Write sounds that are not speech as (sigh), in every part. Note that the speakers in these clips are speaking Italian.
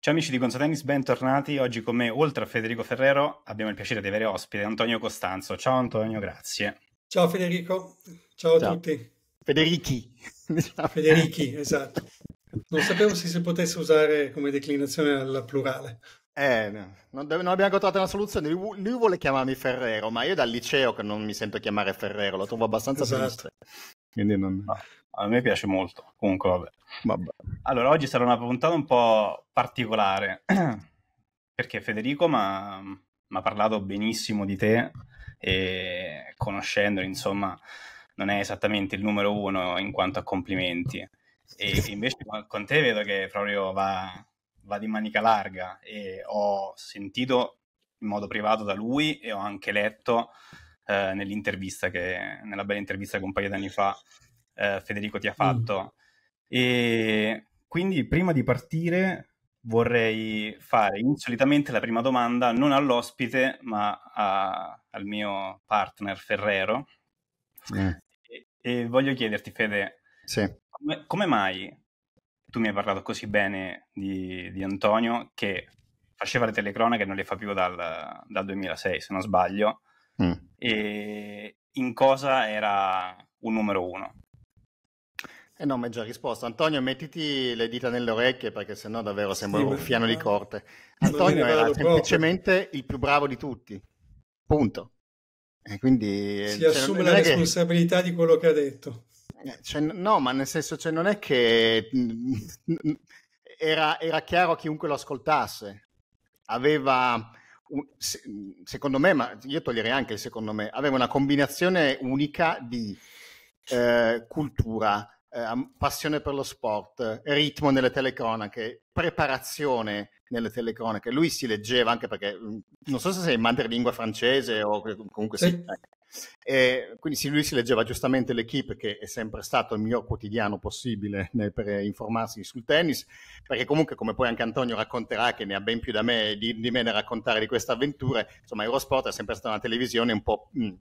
Ciao amici di Gonzo Tennis, bentornati. Oggi con me, oltre a Federico Ferrero, abbiamo il piacere di avere ospite Antonio Costanzo. Ciao Antonio, grazie. Ciao Federico, ciao, ciao. a tutti. Federichi. (laughs) Federichi, esatto. Non sapevo se si potesse usare come declinazione al plurale. Eh, no. non, non, abbiamo trovato una soluzione. Lui, lui, vuole chiamarmi Ferrero, ma io dal liceo che non mi sento chiamare Ferrero, lo trovo abbastanza esatto. Quindi non... a me piace molto. Comunque, vabbè. vabbè. Allora, oggi sarà una puntata un po' particolare (clears throat) perché Federico mi ha parlato benissimo di te e conoscendolo, insomma, non è esattamente il numero uno in quanto a complimenti. E (laughs) invece con te vedo che proprio va, va di manica larga e ho sentito in modo privato da lui e ho anche letto eh, nell'intervista che, nella bella intervista che un paio di anni fa eh, Federico ti ha mm. fatto. Mm. E quindi prima di partire vorrei fare insolitamente la prima domanda non all'ospite ma a, al mio partner Ferrero. Mm. E, e, voglio chiederti Fede, sì. come, come mai tu mi hai parlato così bene di, di, Antonio che faceva le telecronache e non le fa più dal, dal 2006, se non sbaglio. Mm e in cosa era un numero uno. Eh no, mi hai già risposto. Antonio, mettiti le dita nelle orecchie perché sennò davvero sembra sì, un ruffiano di corte. Antonio era semplicemente il più bravo di tutti. Punto. E quindi eh, si cioè, assume la responsabilità che... di quello che ha detto. Eh, cioè, no, ma nel senso, cioè, non è che era, era chiaro a chiunque lo ascoltasse. Aveva secondo me, ma io toglierei anche il secondo me, aveva una combinazione unica di eh, cultura, eh, passione per lo sport, ritmo nelle telecronache, preparazione nelle telecronache. Lui si leggeva anche perché mm, non so se sei in madrelingua francese o comunque sì. Eh, eh. E quindi lui si leggeva giustamente l'equipe che è sempre stato il miglior quotidiano possibile (laughs) per informarsi sul tennis, perché comunque come poi anche Antonio racconterà che ne ha ben più da me, di, di me nel raccontare di queste avventure, insomma Eurosport è sempre stata una televisione un po' mh, mm,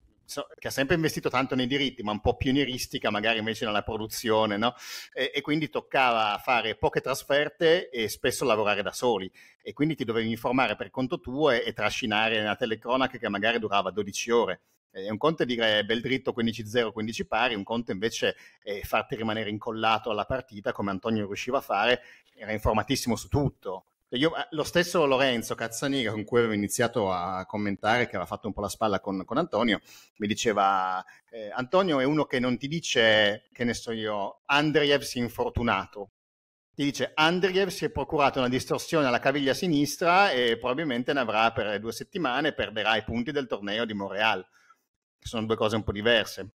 che ha sempre investito tanto nei diritti, ma un po' pionieristica magari invece nella produzione, no? E, e, quindi toccava fare poche trasferte e spesso lavorare da soli. E quindi ti dovevi informare per conto tuo e, e trascinare una telecronaca che magari durava 12 ore è eh, un conto è dire bel dritto 15-0, 15 pari, un conto invece è farti rimanere incollato alla partita come Antonio riusciva a fare, era informatissimo su tutto. Io, eh, lo stesso Lorenzo Cazzaniga, con cui avevo iniziato a commentare, che aveva fatto un po' la spalla con, con Antonio, mi diceva: eh, Antonio è uno che non ti dice, che ne so io, Andriev si è infortunato. Ti dice Andriev si è procurato una distorsione alla caviglia sinistra e probabilmente ne avrà per due settimane, perderà i punti del torneo di Montreal che sono due cose un po' diverse.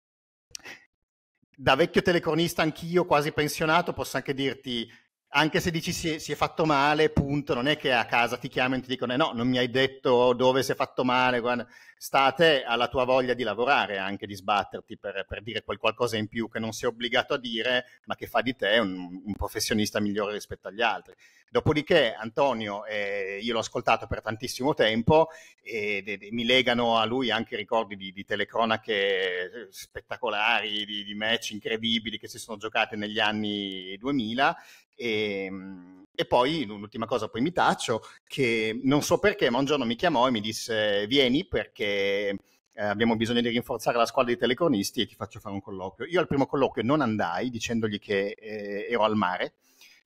Da vecchio telecronista anch'io, quasi pensionato, posso anche dirti anche se dici si è, si è, fatto male, punto, non è che a casa ti chiamano e ti dicono eh no, non mi hai detto dove si è fatto male, guarda. state alla tua voglia di lavorare anche, di sbatterti per, per, dire qualcosa in più che non sei obbligato a dire, ma che fa di te un, un professionista migliore rispetto agli altri. Dopodiché Antonio, eh, io l'ho ascoltato per tantissimo tempo e de, de, mi legano a lui anche ricordi di, di telecronache eh, spettacolari, di, di match incredibili che si sono giocate negli anni 2000 e, ehm, e poi un'ultima cosa, poi mi taccio, che non so perché, ma un giorno mi chiamò e mi disse vieni perché eh, abbiamo bisogno di rinforzare la squadra di telecronisti e ti faccio fare un colloquio. Io al primo colloquio non andai dicendogli che eh, ero al mare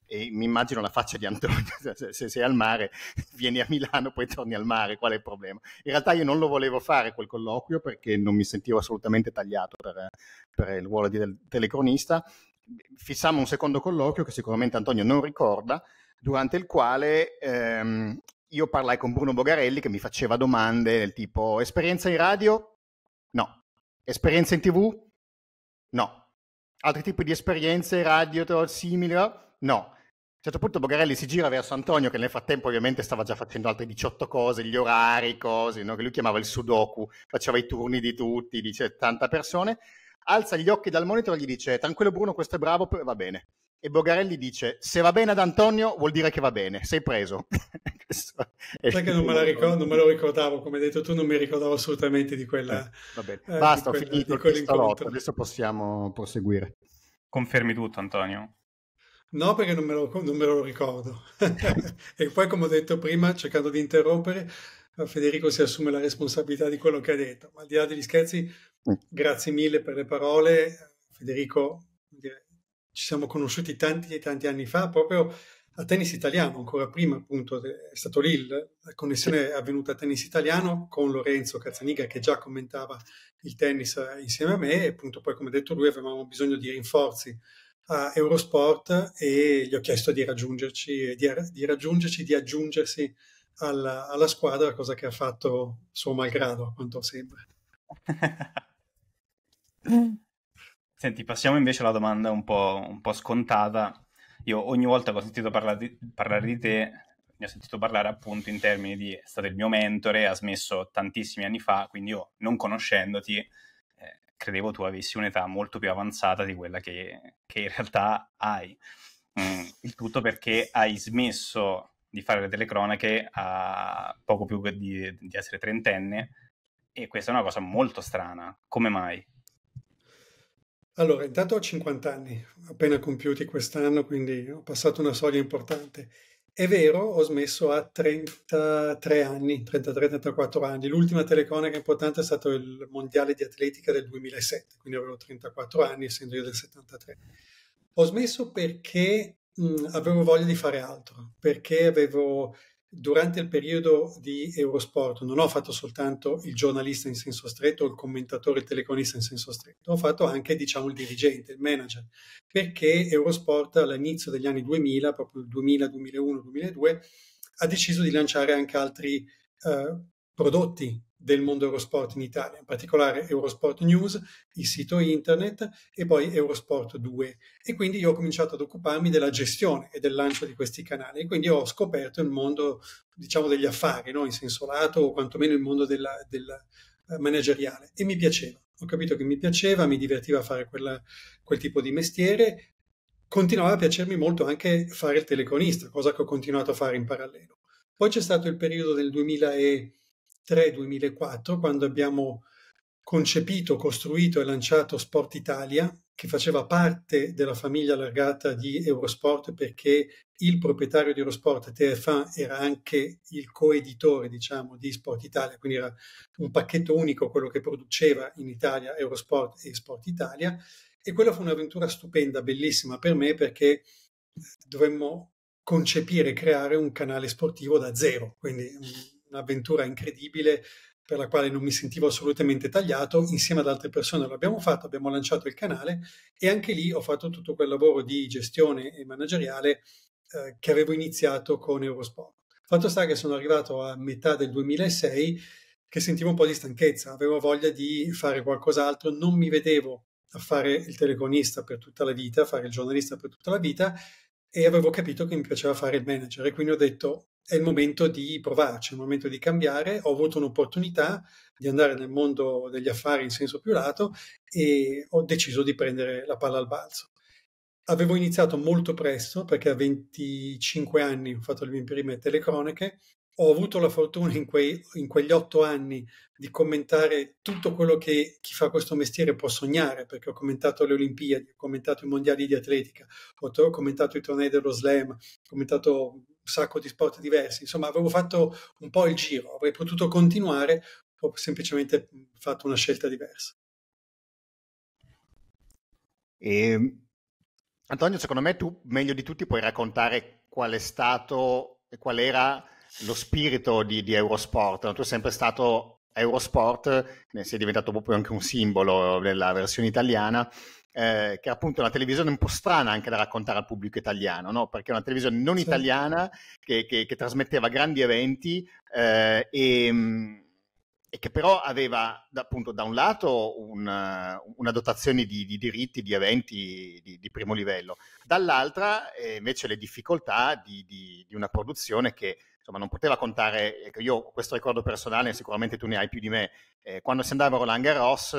e mi immagino la faccia di Antonio, (laughs) se sei al mare (laughs) vieni a Milano poi torni al mare, qual è il problema? In realtà io non lo volevo fare quel colloquio perché non mi sentivo assolutamente tagliato per, per il ruolo di telecronista fissammo un secondo colloquio che sicuramente Antonio non ricorda, durante il quale ehm, io parlai con Bruno Bogarelli che mi faceva domande del tipo esperienza in radio? No. Esperienza in tv? No. Altri tipi di esperienze radio simili? No. A un certo punto Bogarelli si gira verso Antonio, che nel frattempo ovviamente stava già facendo altre 18 cose, gli orari, cose, no? che lui chiamava il sudoku, faceva i turni di tutti, di tanta persone, alza gli occhi dal monitor e gli dice tranquillo Bruno, questo è bravo, va bene. E Bogarelli dice se va bene ad Antonio vuol dire che va bene, sei preso. Perché (laughs) non me, ricordo, non me, lo ricordavo, come hai detto tu, non mi ricordavo assolutamente di quella. Eh, va bene, eh, basta, ho quella, finito il adesso possiamo proseguire. Confermi tutto Antonio? No, perché non me lo, non me lo ricordo. (laughs) e poi, come ho detto prima, cercando di interrompere, Federico si assume la responsabilità di quello che ha detto. Ma al di là degli scherzi, mm. grazie mille per le parole. Federico, ci siamo conosciuti tanti e tanti anni fa, proprio a tennis italiano, ancora prima appunto è stato lì, la connessione è avvenuta a tennis italiano con Lorenzo Cazzaniga che già commentava il tennis eh, insieme a me e appunto poi come ha detto lui avevamo bisogno di rinforzi a Eurosport e gli ho chiesto di raggiungerci, di, di, raggiungerci, di aggiungersi alla, alla squadra, cosa che ha fatto suo malgrado, a quanto sembra. (laughs) Senti, passiamo invece alla domanda un po', un po', scontata. Io ogni volta che ho sentito parlare di, parlare di te, mi ho sentito parlare appunto in termini di è stato il mio mentore, ha smesso tantissimi anni fa, quindi io non conoscendoti eh, credevo tu avessi un'età molto più avanzata di quella che, che in realtà hai. Mm, il tutto perché hai smesso di fare le telecronache a poco più di, di essere trentenne e questa è una cosa molto strana. Come mai? Allora, intanto ho 50 anni, appena compiuti quest'anno, quindi ho passato una soglia importante. È vero, ho smesso a 33 anni, 33-34 anni. L'ultima telecronaca importante è stato il Mondiale di Atletica del 2007, quindi avevo 34 anni, essendo io del 73. Ho smesso perché mh, avevo voglia di fare altro perché avevo durante il periodo di Eurosport non ho fatto soltanto il giornalista in senso stretto, il commentatore, il telecronista in senso stretto, ho fatto anche diciamo il dirigente, il manager, perché Eurosport all'inizio degli anni 2000, proprio il 2000, 2001, 2002, ha deciso di lanciare anche altri eh, prodotti del mondo Eurosport in Italia, in particolare Eurosport News, il sito internet e poi Eurosport 2. E quindi io ho cominciato ad occuparmi della gestione e del lancio di questi canali. E quindi ho scoperto il mondo, diciamo, degli affari, no? in senso lato, o quantomeno il mondo della, della eh, manageriale. E mi piaceva. Ho capito che mi piaceva, mi divertiva fare quella, quel tipo di mestiere. Continuava a piacermi molto anche fare il telecronista, cosa che ho continuato a fare in parallelo. Poi c'è stato il periodo del 2000 e 2003-2004, quando abbiamo concepito, costruito e lanciato Sport Italia, che faceva parte della famiglia allargata di Eurosport perché il proprietario di Eurosport, TF1, era anche il coeditore, diciamo, di Sport Italia, quindi era un pacchetto unico quello che produceva in Italia Eurosport e Sport Italia. E quella fu un'avventura stupenda, bellissima per me perché dovremmo concepire e creare un canale sportivo da zero, quindi mm, un'avventura incredibile per la quale non mi sentivo assolutamente tagliato, insieme ad altre persone l'abbiamo fatto, abbiamo lanciato il canale e anche lì ho fatto tutto quel lavoro di gestione e manageriale eh, che avevo iniziato con Eurosport. Fatto sta che sono arrivato a metà del 2006 che sentivo un po' di stanchezza, avevo voglia di fare qualcos'altro, non mi vedevo a fare il teleconista per tutta la vita, a fare il giornalista per tutta la vita e avevo capito che mi piaceva fare il manager e quindi ho detto è il momento di provarci, è il momento di cambiare. Ho avuto un'opportunità di andare nel mondo degli affari in senso più lato e ho deciso di prendere la palla al balzo. Avevo iniziato molto presto perché a 25 anni ho fatto le mie prime telecroniche. Ho avuto la fortuna in, quei, in quegli otto anni di commentare tutto quello che chi fa questo mestiere può sognare, perché ho commentato le Olimpiadi, ho commentato i mondiali di atletica, ho commentato i tornei dello slam, ho commentato sacco di sport diversi. Insomma, avevo fatto un po' il giro, avrei potuto continuare, ho semplicemente fatto una scelta diversa. E, ehm, Antonio, secondo me tu meglio di tutti puoi raccontare qual è stato e qual era lo spirito di, di Eurosport. Tu sei sempre stato Eurosport, ne sei diventato proprio anche un simbolo della versione italiana eh, che è appunto una televisione un po' strana anche da raccontare al pubblico italiano, no? perché è una televisione non sì. italiana che, che, che, trasmetteva grandi eventi eh, e, ehm, e, che però aveva appunto da un lato una, una dotazione di, di, diritti, di eventi di, di primo livello, dall'altra eh, invece le difficoltà di, di una produzione che insomma, non poteva contare, ecco, io questo ricordo personale, sicuramente tu ne hai più di me, eh, quando si andava a Roland Garros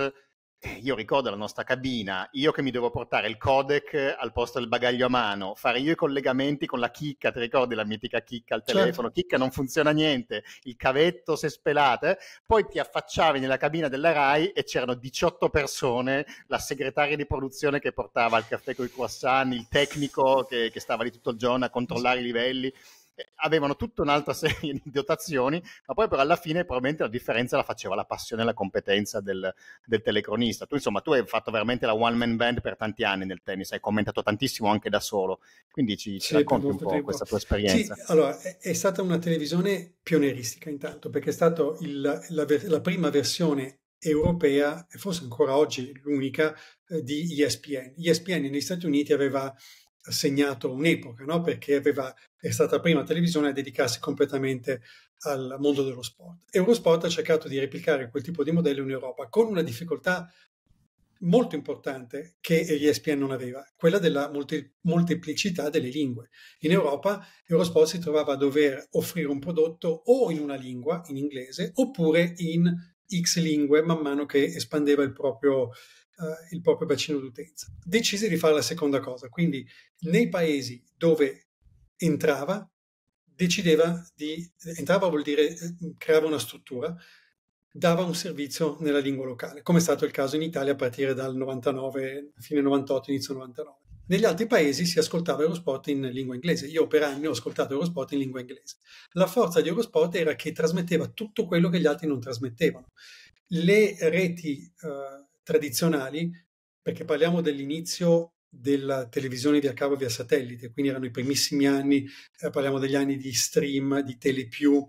eh, io ricordo la nostra cabina, io che mi devo portare il codec al posto del bagaglio a mano, fare io i collegamenti con la chicca, ti ricordi la mitica chicca al certo. telefono, certo. chicca non funziona niente, il cavetto si è spelato, poi ti affacciavi nella cabina della RAI e c'erano 18 persone, la segretaria di produzione che portava il caffè con i croissant, il tecnico che, che stava lì tutto il giorno a controllare i livelli. Eh, avevano tutta un'altra serie di dotazioni, ma poi però alla fine probabilmente la differenza la faceva la passione e la competenza del, del, telecronista. Tu insomma, tu hai fatto veramente la one man band per tanti anni nel tennis, hai commentato tantissimo anche da solo, quindi ci, ci sì, racconti un po' tempo. questa tua esperienza. Sì, allora, è, è, stata una televisione pionieristica intanto, perché è stata la, la, prima versione europea, e forse ancora oggi l'unica, eh, di ESPN. ESPN negli Stati Uniti aveva segnato un'epoca, no? perché aveva, è stata la prima televisione a dedicarsi completamente al mondo dello sport. Eurosport ha cercato di replicare quel tipo di modello in Europa con una difficoltà molto importante che ESPN non aveva, quella della molti- molteplicità delle lingue. In Europa Eurosport si trovava a dover offrire un prodotto o in una lingua, in inglese, oppure in X lingue man mano che espandeva il proprio, eh, il proprio bacino d'utenza. Decise di fare la seconda cosa, quindi nei paesi dove entrava, decideva di, entrava vuol dire eh, creava una struttura, dava un servizio nella lingua locale, come è stato il caso in Italia a partire dal 99, fine 98, inizio 99. Negli altri paesi si ascoltava Eurosport in lingua inglese. Io per anni ho ascoltato Eurosport in lingua inglese. La forza di Eurosport era che trasmetteva tutto quello che gli altri non trasmettevano. Le reti eh, tradizionali, perché parliamo dell'inizio della televisione via cavo via satellite, quindi erano i primissimi anni, eh, parliamo degli anni di Stream, di Telepiù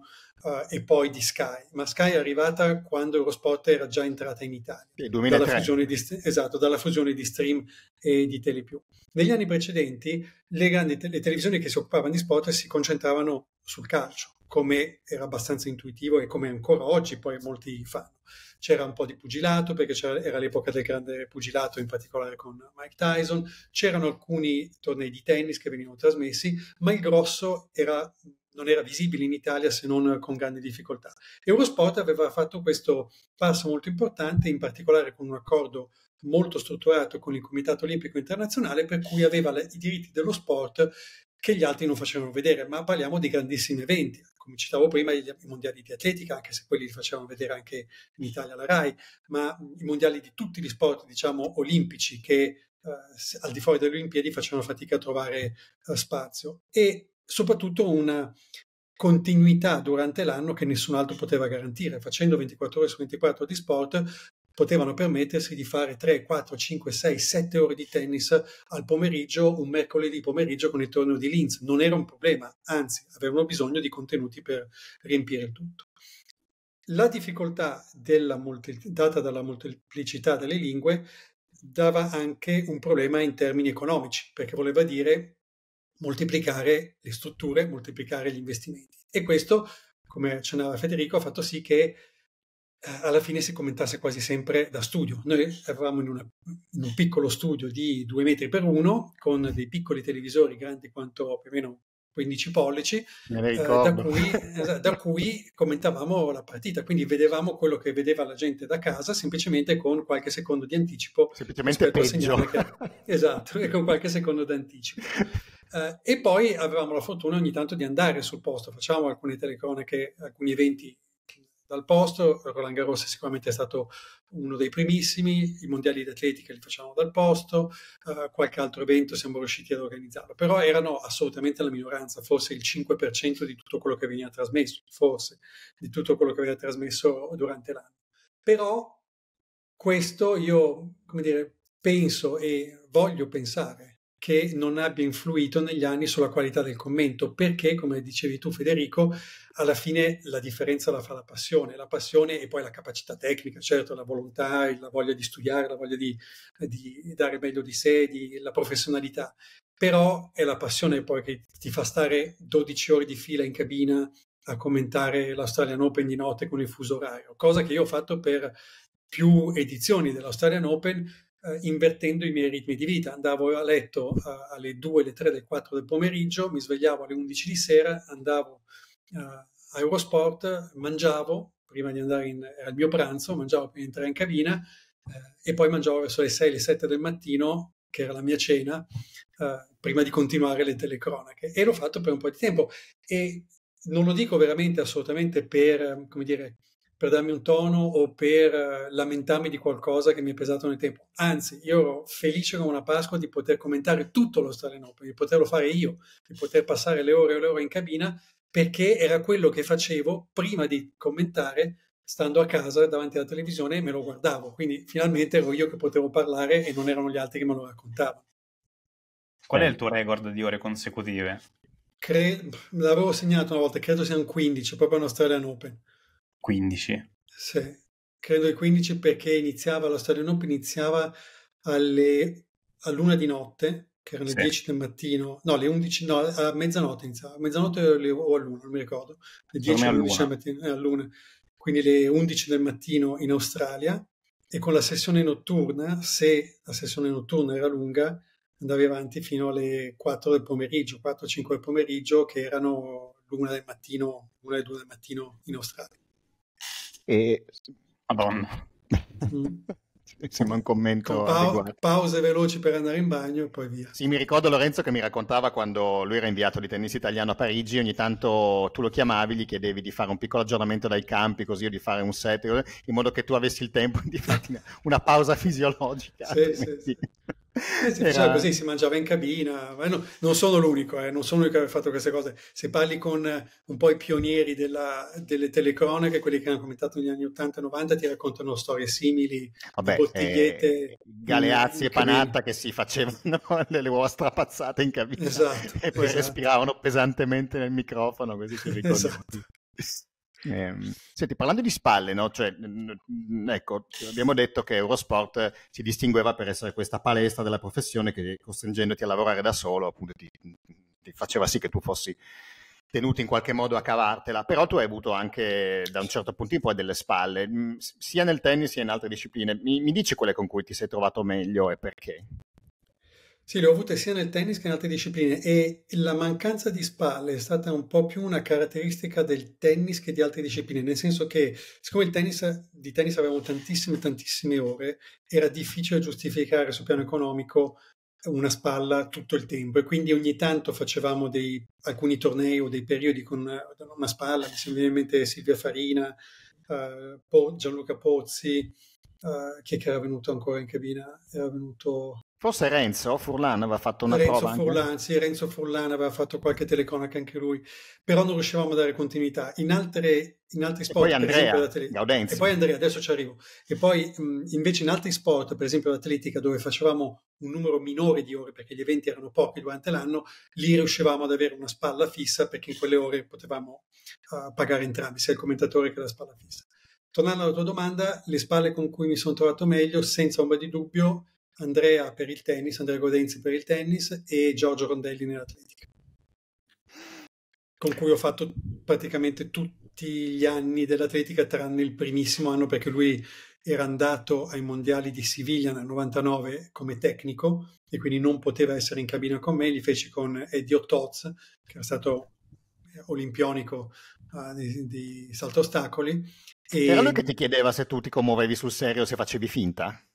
eh, e poi di Sky, ma Sky è arrivata quando Eurosport era già entrata in Italia, dalla fusione, di, esatto, dalla fusione di Stream e di Telepiù. Negli anni precedenti le, grandi, le televisioni che si occupavano di sport si concentravano sul calcio, come era abbastanza intuitivo e come ancora oggi poi molti fanno. C'era un po' di pugilato perché era l'epoca del grande pugilato, in particolare con Mike Tyson, c'erano alcuni tornei di tennis che venivano trasmessi, ma il grosso era, non era visibile in Italia se non con grandi difficoltà. Eurosport aveva fatto questo passo molto importante, in particolare con un accordo molto strutturato con il Comitato Olimpico Internazionale, per cui aveva le, i diritti dello sport che gli altri non facevano vedere, ma parliamo di grandissimi eventi come citavo prima, i mondiali di atletica, anche se quelli li facevano vedere anche in Italia la RAI, ma i mondiali di tutti gli sport, diciamo, olimpici che eh, al di fuori delle Olimpiadi facevano fatica a trovare eh, spazio e soprattutto una continuità durante l'anno che nessun altro poteva garantire. Facendo 24 ore su 24 di sport, potevano permettersi di fare 3, 4, 5, 6, 7 ore di tennis al pomeriggio, un mercoledì pomeriggio con il torneo di Linz. Non era un problema, anzi avevano bisogno di contenuti per riempire il tutto. La difficoltà multi- data dalla molteplicità delle lingue dava anche un problema in termini economici, perché voleva dire moltiplicare le strutture, moltiplicare gli investimenti. E questo, come accennava Federico, ha fatto sì che alla fine si commentasse quasi sempre da studio. Noi eravamo in, una, in un piccolo studio di due metri per uno, con dei piccoli televisori grandi quanto più o meno 15 pollici, eh, da, cui, da, cui, commentavamo la partita, quindi vedevamo quello che vedeva la gente da casa semplicemente con qualche secondo di anticipo. Semplicemente peggio. Che, (laughs) esatto, e con qualche secondo di anticipo. Eh, e poi avevamo la fortuna ogni tanto di andare sul posto, facciamo alcune telecronache, alcuni eventi dal posto, Roland Garros è sicuramente stato uno dei primissimi, i mondiali di atletica li facciamo dal posto, eh, qualche altro evento siamo riusciti ad organizzarlo, però erano assolutamente la minoranza, forse il 5% di tutto quello che veniva trasmesso, forse di tutto quello che veniva trasmesso durante l'anno. Però questo io, come dire, penso e voglio pensare che non abbia influito negli anni sulla qualità del commento, perché, come dicevi tu Federico, alla fine la differenza la fa la passione, la passione e poi la capacità tecnica, certo, la volontà, la voglia di studiare, la voglia di, di dare meglio di sé, di, la professionalità, però è la passione poi che ti fa stare 12 ore di fila in cabina a commentare l'Australian Open di notte con il fuso orario, cosa che io ho fatto per più edizioni dell'Australian Open eh, invertendo i miei ritmi di vita. Andavo a letto eh, alle 2, alle 3, alle 4 del pomeriggio, mi svegliavo alle 11 di sera, andavo eh, a Eurosport, mangiavo prima di andare in, al mio pranzo, mangiavo prima di entrare in cabina eh, e poi mangiavo verso le 6, le 7 del mattino, che era la mia cena, eh, prima di continuare le telecronache. E l'ho fatto per un po' di tempo. E non lo dico veramente assolutamente per, come dire, per darmi un tono o per eh, lamentarmi di qualcosa che mi è pesato nel tempo. Anzi, io ero felice come una Pasqua di poter commentare tutto lo Stalin Open, di poterlo fare io, di poter passare le ore e le ore in cabina, perché era quello che facevo prima di commentare stando a casa davanti alla televisione e me lo guardavo. Quindi finalmente ero io che potevo parlare e non erano gli altri che me lo raccontavano. Qual è il tuo record di ore consecutive? Cre- l'avevo segnato una volta, credo siano 15, proprio un Australian Open. 15. Sì, credo il 15 perché iniziava, lo Stadion Open iniziava alle, all'una di notte, che erano le sì. 10 del mattino, no, le 11, no, a mezzanotte iniziava, a mezzanotte o a luna, non mi ricordo, le 10 o 11 del mattino, eh, luna, quindi le 11 del mattino in Australia e con la sessione notturna, se la sessione notturna era lunga, andavi avanti fino alle 4 del pomeriggio, 4-5 del pomeriggio, che erano l'una del mattino, l'una e due del mattino in Australia. E... Madonna. Sembra (laughs) un commento. Pa- pause veloci per andare in bagno e poi via. Sì, mi ricordo Lorenzo che mi raccontava quando lui era inviato di tennis italiano a Parigi. Ogni tanto tu lo chiamavi, gli chiedevi di fare un piccolo aggiornamento dai campi, così o di fare un set, in modo che tu avessi il tempo (laughs) di farti una pausa fisiologica. Sì, sì, sì. Eh, si eh, faceva eh. così, si mangiava in cabina. No, non sono l'unico, eh, non sono l'unico che ha fatto queste cose. Se parli con un po' i pionieri della, delle telecronache, quelli che hanno commentato negli anni 80 e 90, ti raccontano storie simili, Vabbè, bottigliette. Eh, Galeazzi e Panatta che si facevano (laughs) delle uova strapazzate in cabina esatto, e poi esatto. respiravano pesantemente nel microfono, così si ricordano. Esatto. Eh, senti, parlando di spalle, no? cioè, ecco, abbiamo detto che Eurosport si distingueva per essere questa palestra della professione che costringendoti a lavorare da solo, appunto, ti, ti faceva sì che tu fossi tenuto in qualche modo a cavartela, però tu hai avuto anche da un certo punto in poi delle spalle, mm, sia nel tennis sia in altre discipline. Mi, mi dici quelle con cui ti sei trovato meglio e perché? Sì, le ho avute sia nel tennis che in altre discipline e la mancanza di spalle è stata un po' più una caratteristica del tennis che di altre discipline, nel senso che siccome il tennis, di tennis avevamo tantissime, tantissime ore, era difficile giustificare sul piano economico una spalla tutto il tempo e quindi ogni tanto facevamo dei, alcuni tornei o dei periodi con una, una spalla, mi Silvia Farina, uh, Gianluca Pozzi, uh, chi era venuto ancora in cabina? Era venuto Forse Renzo Furlan aveva fatto una Renzo prova. Furlan, anche. Sì, Renzo Furlan aveva fatto qualche telecronaca anche lui, però non riuscivamo a dare continuità. In, altre, in altri sport, Andrea, per esempio, tele... e poi Andrea, adesso ci arrivo. E poi mh, invece in altri sport, per esempio l'atletica, dove facevamo un numero minore di ore perché gli eventi erano pochi durante l'anno, lì riuscivamo ad avere una spalla fissa perché in quelle ore potevamo uh, pagare entrambi, sia il commentatore che la spalla fissa. Tornando alla tua domanda, le spalle con cui mi sono trovato meglio, senza ombra di dubbio, Andrea per il tennis, Andrea Godenzi per il tennis e Giorgio Rondelli nell'atletica, con cui ho fatto praticamente tutti gli anni dell'atletica tranne il primissimo anno perché lui era andato ai mondiali di Siviglia nel 99 come tecnico e quindi non poteva essere in cabina con me, li feci con Eddie Ottoz, che era stato olimpionico uh, di, di salto ostacoli. E... Era lui che ti chiedeva se tu ti commuovevi sul serio o se facevi finta?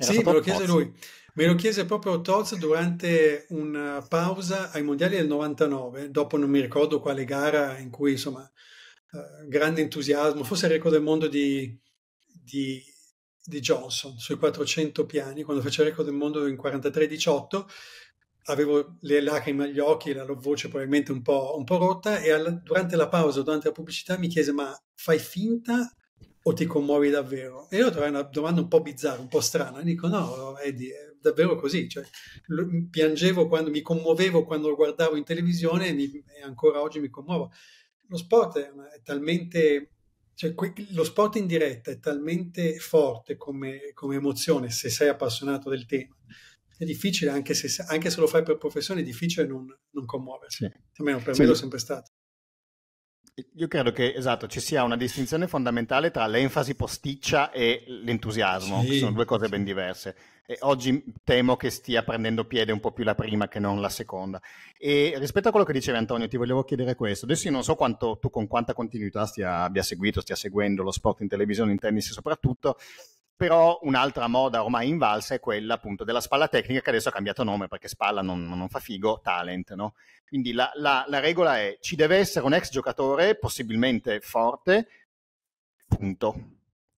Era sì, me lo chiese Toz. lui. Me lo chiese proprio Toz durante una eh, pausa ai mondiali del 99, dopo non mi ricordo quale gara in cui, insomma, eh, grande entusiasmo, forse il record del mondo di, di, di Johnson sui 400 piani, quando fece il record del mondo in 43-18 avevo le lacrime agli occhi, la voce probabilmente un po', un po rotta e al, durante la pausa, durante la pubblicità mi chiese ma fai finta o ti commuovi davvero? E io trovo una domanda un po' bizzarra, un po' strana, e dico no, Eddie, è davvero così, cioè, piangevo quando, mi commuovevo quando lo guardavo in televisione e, mi, e ancora oggi mi commuovo. Lo sport è, è talmente, cioè, que, lo sport in diretta è talmente forte come, come, emozione se sei appassionato del tema. È difficile, anche se, anche se lo fai per professione, è difficile non, non commuoversi. Sì. Almeno per sì. me l'ho sempre stato. Io credo che esatto, ci sia una distinzione fondamentale tra l'enfasi posticcia e l'entusiasmo, sì, che sono due cose sì. ben diverse. E oggi temo che stia prendendo piede un po' più la prima che non la seconda. E rispetto a quello che diceva Antonio, ti volevo chiedere questo. Adesso io non so quanto tu con quanta continuità stia, abbia seguito, stia seguendo lo sport in televisione, in tennis soprattutto, però un'altra moda ormai invalsa è quella appunto della spalla tecnica che adesso ha cambiato nome perché spalla non, non fa figo, talent, no? Quindi la, la, la, regola è ci deve essere un ex giocatore possibilmente forte, punto.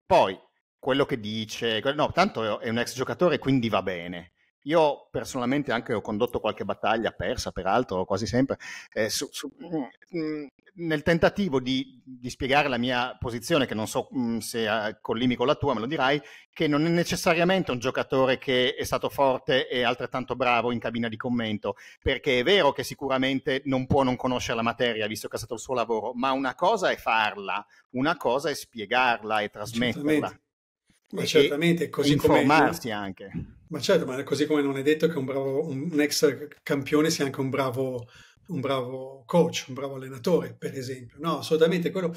Poi quello che dice, no, tanto è un ex giocatore quindi va bene. Io personalmente anche ho condotto qualche battaglia persa, peraltro, quasi sempre, eh, su, su, mh, mm, mm, nel tentativo di, di, spiegare la mia posizione, che non so mh, mm, se collimi con la tua, me lo dirai, che non è necessariamente un giocatore che è stato forte e altrettanto bravo in cabina di commento, perché è vero che sicuramente non può non conoscere la materia, visto che è stato il suo lavoro, ma una cosa è farla, una cosa è spiegarla e trasmetterla. Certamente. Ma certamente, così come... Informarsi anche ma certo, ma così come non è detto che un, bravo, un ex campione sia anche un bravo, un bravo coach, un bravo allenatore, per esempio. No, assolutamente, quello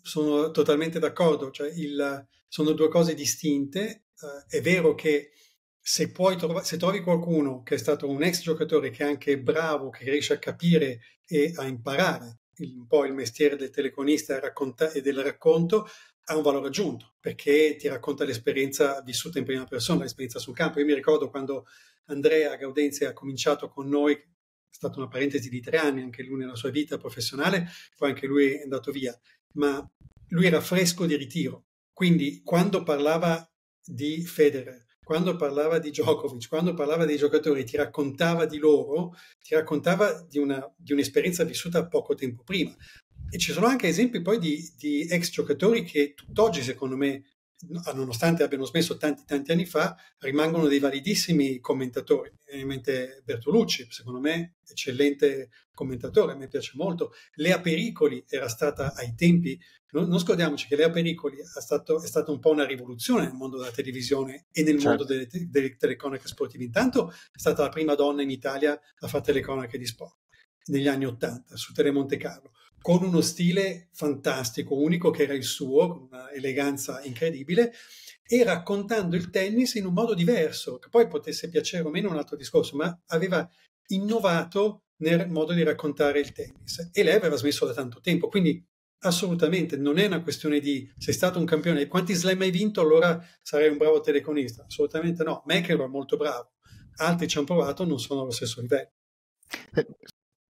sono totalmente d'accordo. Cioè il, sono due cose distinte. Uh, è vero che se, trova- se, trovi qualcuno che è stato un ex giocatore, che è anche bravo, che riesce a capire e a imparare il, un po' il mestiere del teleconista e, racconta- e del racconto, ha un valore aggiunto perché ti racconta l'esperienza vissuta in prima persona, l'esperienza sul campo. Io mi ricordo quando Andrea Gaudenzi ha cominciato con noi, è stata una parentesi di tre anni anche lui nella sua vita professionale, poi anche lui è andato via, ma lui era fresco di ritiro. Quindi quando parlava di Federer, quando parlava di Djokovic, quando parlava dei giocatori, ti raccontava di loro, ti raccontava di, una, di un'esperienza vissuta poco tempo prima. E ci sono anche esempi poi di, di ex giocatori che tutt'oggi, secondo me, nonostante abbiano smesso tanti tanti anni fa, rimangono dei validissimi commentatori. Mi viene in mente Bertolucci, secondo me, eccellente commentatore, a me piace molto. Lea Pericoli era stata ai tempi, non, non scordiamoci che Lea Pericoli stato, è stata un po' una rivoluzione nel mondo della televisione e nel certo. mondo delle, delle teleconache sportive. Intanto è stata la prima donna in Italia a fare teleconache di sport negli anni Ottanta su Telemonte Carlo con uno stile fantastico, unico che era il suo, con una eleganza incredibile, e raccontando il tennis in un modo diverso, che poi potesse piacere o meno un altro discorso, ma aveva innovato nel modo di raccontare il tennis e lei aveva smesso da tanto tempo, quindi assolutamente non è una questione di sei stato un campione, quanti slam hai vinto, allora sarei un bravo teleconista, assolutamente no, McEnroe è molto bravo, altri ci hanno provato, non sono allo stesso livello. Eh,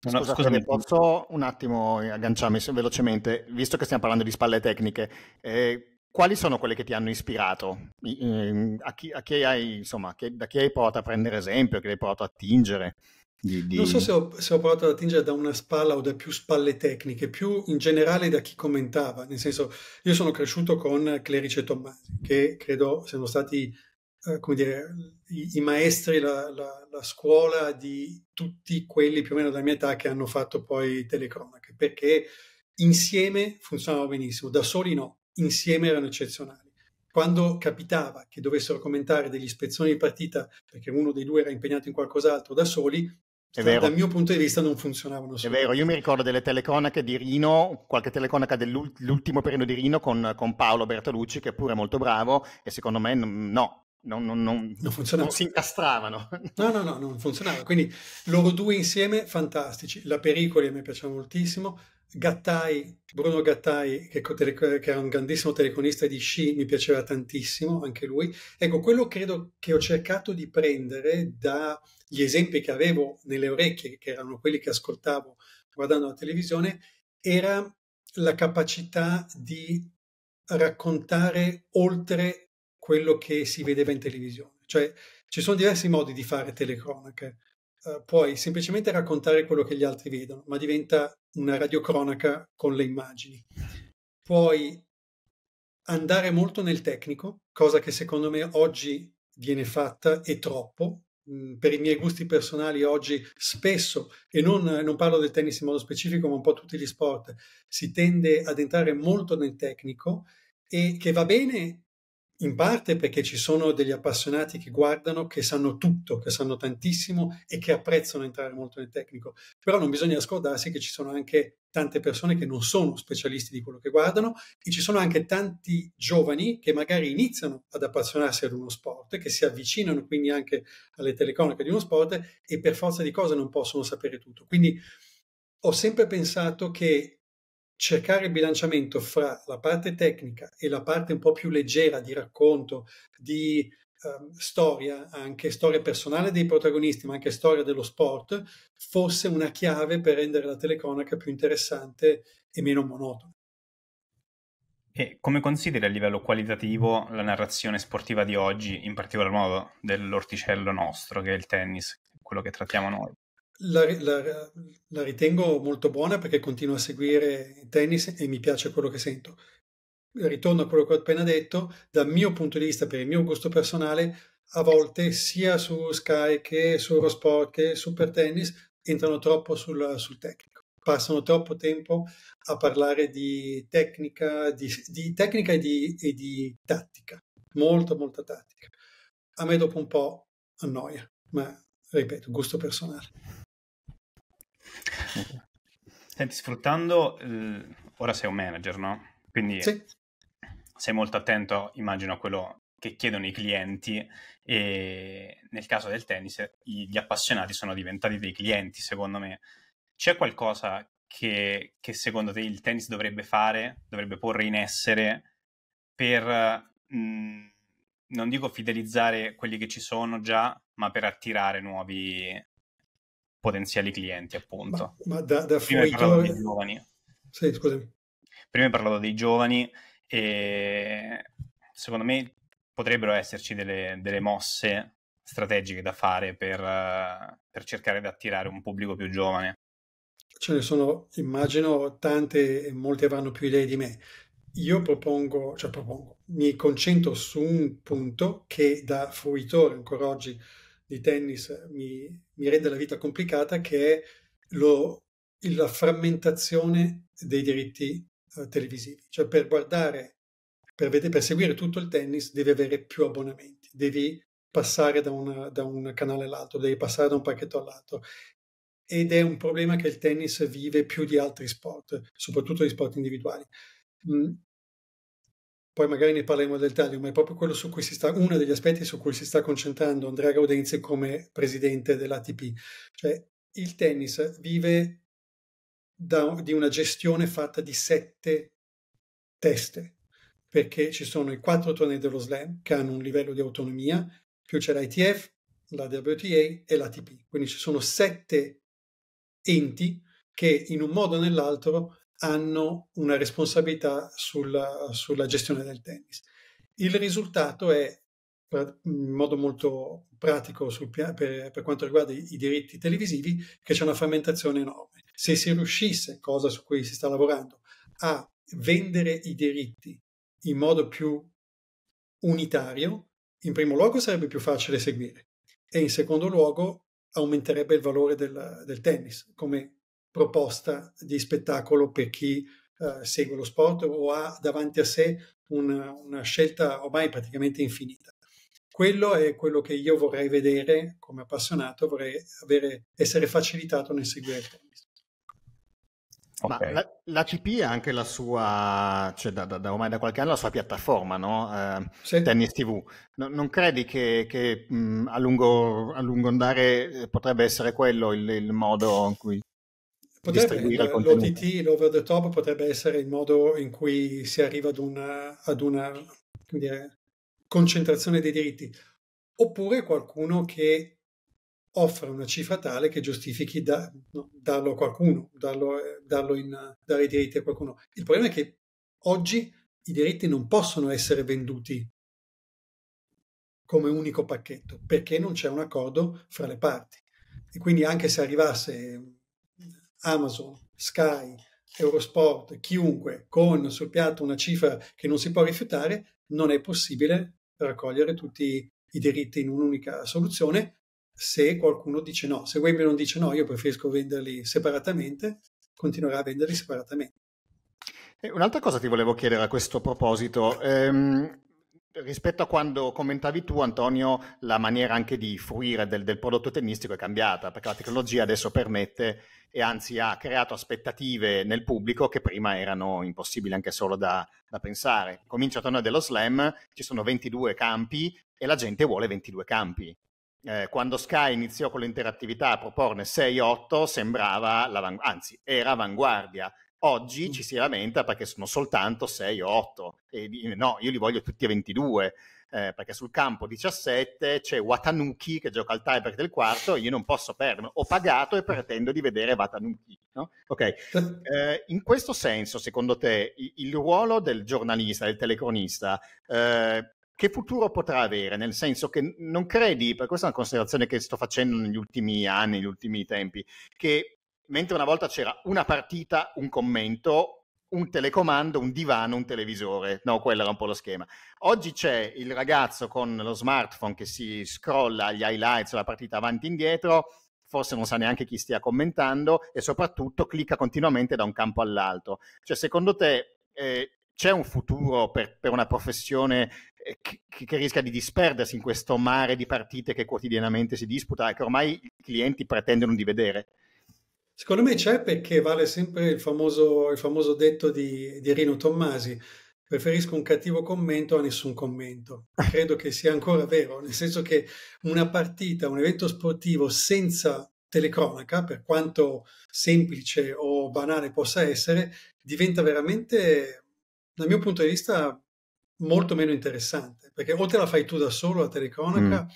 Scusa, scusami. posso un attimo agganciarmi velocemente, visto che stiamo parlando di spalle tecniche, eh, quali sono quelle che ti hanno ispirato? Eh, a, chi, a chi, hai, insomma, che, da chi hai provato a prendere esempio, che hai provato a attingere? Di, di... Non so se ho, se ho, provato ad attingere da una spalla o da più spalle tecniche, più in generale da chi commentava, nel senso io sono cresciuto con Clerice e Tommasi, che credo siano stati eh, come dire, i, i maestri, la, la, la, scuola di tutti quelli più o meno della mia età che hanno fatto poi telecronache, perché insieme funzionavano benissimo, da soli no, insieme erano eccezionali. Quando capitava che dovessero commentare degli spezzoni di partita perché uno dei due era impegnato in qualcos'altro da soli, dal mio punto di vista non funzionavano. È vero, io mi ricordo delle telecronache di Rino, qualche telecronaca dell'ultimo periodo di Rino con, con, Paolo Bertolucci, che è pure molto bravo, e secondo me no, non, non, non, non, si incastravano. No, no, no, non funzionava. Quindi loro due insieme fantastici. La Pericoli a me piaceva moltissimo. Gattai, Bruno Gattai, che, che era un grandissimo teleconista di sci, mi piaceva tantissimo, anche lui. Ecco, quello credo che ho cercato di prendere dagli esempi che avevo nelle orecchie, che erano quelli che ascoltavo guardando la televisione, era la capacità di raccontare oltre quello che si vedeva in televisione. Cioè, ci sono diversi modi di fare telecronache. Uh, puoi semplicemente raccontare quello che gli altri vedono, ma diventa una radiocronaca con le immagini. Puoi andare molto nel tecnico, cosa che secondo me oggi viene fatta e troppo. Mm, per i miei gusti personali oggi spesso, e non, non parlo del tennis in modo specifico, ma un po' tutti gli sport, si tende ad entrare molto nel tecnico e che va bene in parte perché ci sono degli appassionati che guardano, che sanno tutto, che sanno tantissimo e che apprezzano entrare molto nel tecnico, però non bisogna scordarsi che ci sono anche tante persone che non sono specialisti di quello che guardano e ci sono anche tanti giovani che magari iniziano ad appassionarsi ad uno sport, che si avvicinano quindi anche alle telecronache di uno sport e per forza di cose non possono sapere tutto. Quindi ho sempre pensato che cercare il bilanciamento fra la parte tecnica e la parte un po' più leggera di racconto, di eh, storia, anche storia personale dei protagonisti, ma anche storia dello sport, fosse una chiave per rendere la telecronaca più interessante e meno monotona. E come consideri a livello qualitativo la narrazione sportiva di oggi, in particolar modo dell'orticello nostro, che è il tennis, quello che trattiamo noi? la, la, la, ritengo molto buona perché continuo a seguire il tennis e mi piace quello che sento. Ritorno a quello che ho appena detto, dal mio punto di vista, per il mio gusto personale, a volte sia su Sky che su Eurosport che su Super Tennis entrano troppo sul, sul tecnico, passano troppo tempo a parlare di tecnica, di, di tecnica e, di, e di tattica, molto molta tattica. A me dopo un po' annoia, ma ripeto, gusto personale. Senti, sfruttando, eh, ora sei un manager, no? Quindi sì. sei molto attento, immagino, a quello che chiedono i clienti e nel caso del tennis gli appassionati sono diventati dei clienti, secondo me. C'è qualcosa che, che secondo te il tennis dovrebbe fare, dovrebbe porre in essere per... Mh, mm, non dico fidelizzare quelli che ci sono già, ma per attirare nuovi, potenziali clienti, appunto. Ma, ma da, da Prima fuori... dei giovani. Sì, scusami. Prima hai parlato dei giovani e secondo me potrebbero esserci delle, delle mosse strategiche da fare per, per, cercare di attirare un pubblico più giovane? Ce ne sono, immagino, tante e molti avranno più idee di me. Io propongo, cioè propongo, mi concentro su un punto che da fruitore ancora oggi di tennis mi, mi rende la vita complicata, che è lo, la frammentazione dei diritti eh, televisivi. Cioè per guardare, per, vedere, per, seguire tutto il tennis devi avere più abbonamenti, devi passare da, una, da un canale all'altro, devi passare da un pacchetto all'altro. Ed è un problema che il tennis vive più di altri sport, soprattutto gli sport individuali. Mm, poi magari ne parleremo del taglio, ma è proprio quello su cui si sta, uno degli aspetti su cui si sta concentrando Andrea Gaudenzi come presidente dell'ATP. Cioè, il tennis vive da, di una gestione fatta di sette teste, perché ci sono i quattro tornei dello slam che hanno un livello di autonomia, più c'è l'ITF, la WTA e l'ATP. Quindi ci sono sette enti che in un modo o nell'altro hanno una responsabilità sulla, sulla gestione del tennis. Il risultato è, in modo molto pratico sul, per, per, quanto riguarda i, i, diritti televisivi, che c'è una frammentazione enorme. Se si riuscisse, cosa su cui si sta lavorando, a vendere i diritti in modo più unitario, in primo luogo sarebbe più facile seguire e in secondo luogo aumenterebbe il valore del, del tennis come proposta di spettacolo per chi eh, segue lo sport o ha davanti a sé una, una scelta ormai praticamente infinita quello è quello che io vorrei vedere come appassionato, vorrei avere, essere facilitato nel seguire il tennis. Okay. Ma la, CP ha anche la sua, cioè da, da, ormai da qualche anno, la sua piattaforma, no? eh, sì. Tennis TV. No, non credi che, che mh, a, lungo, a, lungo, andare eh, potrebbe essere quello il, il modo in cui potrebbe, eh, l'OTT, l'over the top, potrebbe essere il modo in cui si arriva ad una, ad una dire, concentrazione dei diritti. Oppure qualcuno che offre una cifra tale che giustifichi da, no, darlo a qualcuno, darlo, darlo in, dare i diritti a qualcuno. Il problema è che oggi i diritti non possono essere venduti come unico pacchetto perché non c'è un accordo fra le parti. E quindi anche se arrivasse Amazon, Sky, Eurosport, chiunque, con sul piatto una cifra che non si può rifiutare, non è possibile raccogliere tutti i diritti in un'unica soluzione se qualcuno dice no. Se Wembley non dice no, io preferisco venderli separatamente, continuerà a venderli separatamente. Un'altra cosa ti volevo chiedere a questo proposito. Ehm, rispetto a quando commentavi tu, Antonio, la maniera anche di fruire del, del, prodotto tennistico è cambiata, perché la tecnologia adesso permette e anzi ha creato aspettative nel pubblico che prima erano impossibili anche solo da, da pensare. Comincia a tornare dello slam, ci sono 22 campi e la gente vuole 22 campi. Eh, quando Sky iniziò con l'interattività a proporne 6-8 sembrava, anzi era avanguardia, Oggi ci si lamenta perché sono soltanto 6 o 8 e no, io li voglio tutti e 22. Eh, perché sul campo 17 c'è Watanuki che gioca al tiebreak del quarto e io non posso perdermi. Ho pagato e pretendo di vedere Watanuki. No? Okay. Eh, in questo senso, secondo te, il, il ruolo del giornalista, del telecronista, eh, che futuro potrà avere? Nel senso che non credi, per questa è una considerazione che sto facendo negli ultimi anni, negli ultimi tempi, che mentre una volta c'era una partita, un commento, un telecomando, un divano, un televisore. No, quello era un po' lo schema. Oggi c'è il ragazzo con lo smartphone che si scrolla gli highlights, la partita avanti e indietro, forse non sa neanche chi stia commentando e soprattutto clicca continuamente da un campo all'altro. Cioè, secondo te eh, c'è un futuro per, per una professione eh, che, che, rischia di disperdersi in questo mare di partite che quotidianamente si disputa e che ormai i clienti pretendono di vedere? Secondo me c'è perché vale sempre il famoso, il famoso detto di, di Rino Tommasi, preferisco un cattivo commento a nessun commento. (laughs) Credo che sia ancora vero, nel senso che una partita, un evento sportivo senza telecronaca, per quanto semplice o banale possa essere, diventa veramente, dal mio punto di vista, molto meno interessante, perché o te la fai tu da solo la telecronaca, mm.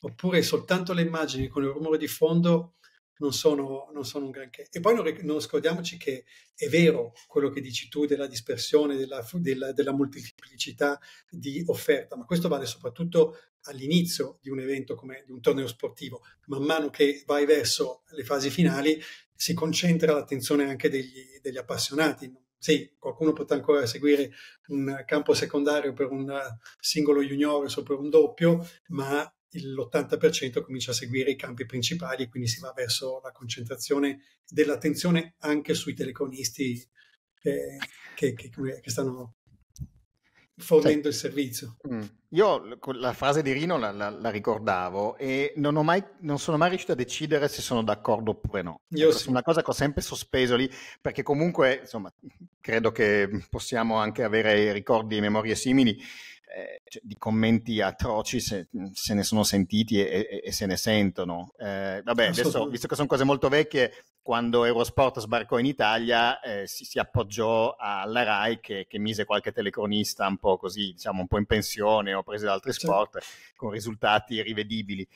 oppure soltanto le immagini con il rumore di fondo non sono, non sono un granché. E poi non, non, scordiamoci che è vero quello che dici tu della dispersione, della, della, della molteplicità di offerta, ma questo vale soprattutto all'inizio di un evento come di un torneo sportivo. Man mano che vai verso le fasi finali si concentra l'attenzione anche degli, degli appassionati. Sì, qualcuno potrà ancora seguire un campo secondario per un singolo junior o per un doppio, ma l'80% comincia a seguire i campi principali e quindi si va verso la concentrazione dell'attenzione anche sui teleconisti eh, che, che, che, stanno fornendo il servizio. Mm. Io la frase di Rino la, la, la ricordavo e non, mai, non, sono mai riuscito a decidere se sono d'accordo oppure no. Io ecco, sì. Una cosa che ho sempre sospeso lì, perché comunque insomma, credo che possiamo anche avere ricordi e memorie simili eh, cioè, di commenti atroci se, se, ne sono sentiti e, e, e se ne sentono. Eh, vabbè, adesso, visto che sono cose molto vecchie, quando Eurosport sbarcò in Italia eh, si, si, appoggiò alla RAI che, che, mise qualche telecronista un po' così, diciamo un po' in pensione o preso da altri sport certo. con risultati rivedibili.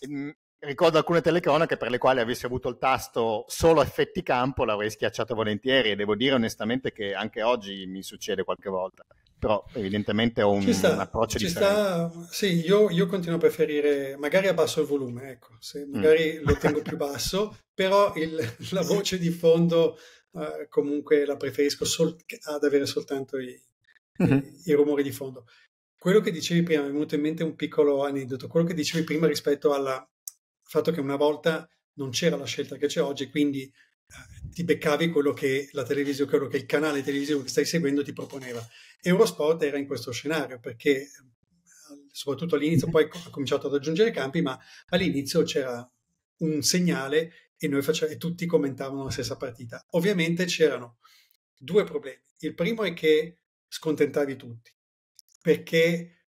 Ehm, ricordo alcune telecronache per le quali avessi avuto il tasto solo effetti campo l'avrei schiacciato volentieri e devo dire onestamente che anche oggi mi succede qualche volta però evidentemente ho un, sta, un approccio ci Sta, sì, io, io, continuo a preferire, magari abbasso il volume, ecco, se mm. magari mm. lo tengo più basso, (laughs) però il, la voce di fondo uh, comunque la preferisco sol- ad avere soltanto i, mm-hmm. i, i, rumori di fondo. Quello che dicevi prima, mi è venuto in mente un piccolo aneddoto, quello che dicevi prima rispetto al fatto che una volta non c'era la scelta che c'è oggi, quindi ti beccavi quello che la televisione, quello che il canale televisivo che stai seguendo ti proponeva. Eurosport era in questo scenario perché soprattutto all'inizio poi ha cominciato ad aggiungere campi, ma all'inizio c'era un segnale e, noi facevamo, e tutti commentavano la stessa partita. Ovviamente c'erano due problemi. Il primo è che scontentavi tutti, perché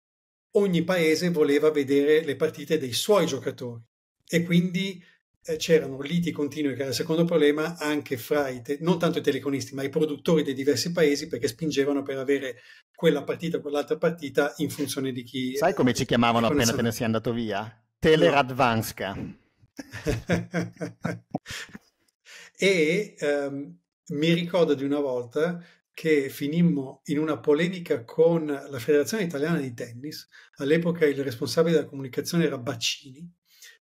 ogni paese voleva vedere le partite dei suoi giocatori e quindi eh, c'erano liti continui, che era il secondo problema, anche fra i, te- non tanto i teleconisti, ma i produttori dei diversi paesi, perché spingevano per avere quella partita o quell'altra partita in funzione di chi... Sai come ci chiamavano appena te ne sei andato via? Teleradvanska. (laughs) e um, mi ricordo di una volta che finimmo in una polemica con la Federazione Italiana di Tennis. All'epoca il responsabile della comunicazione era Baccini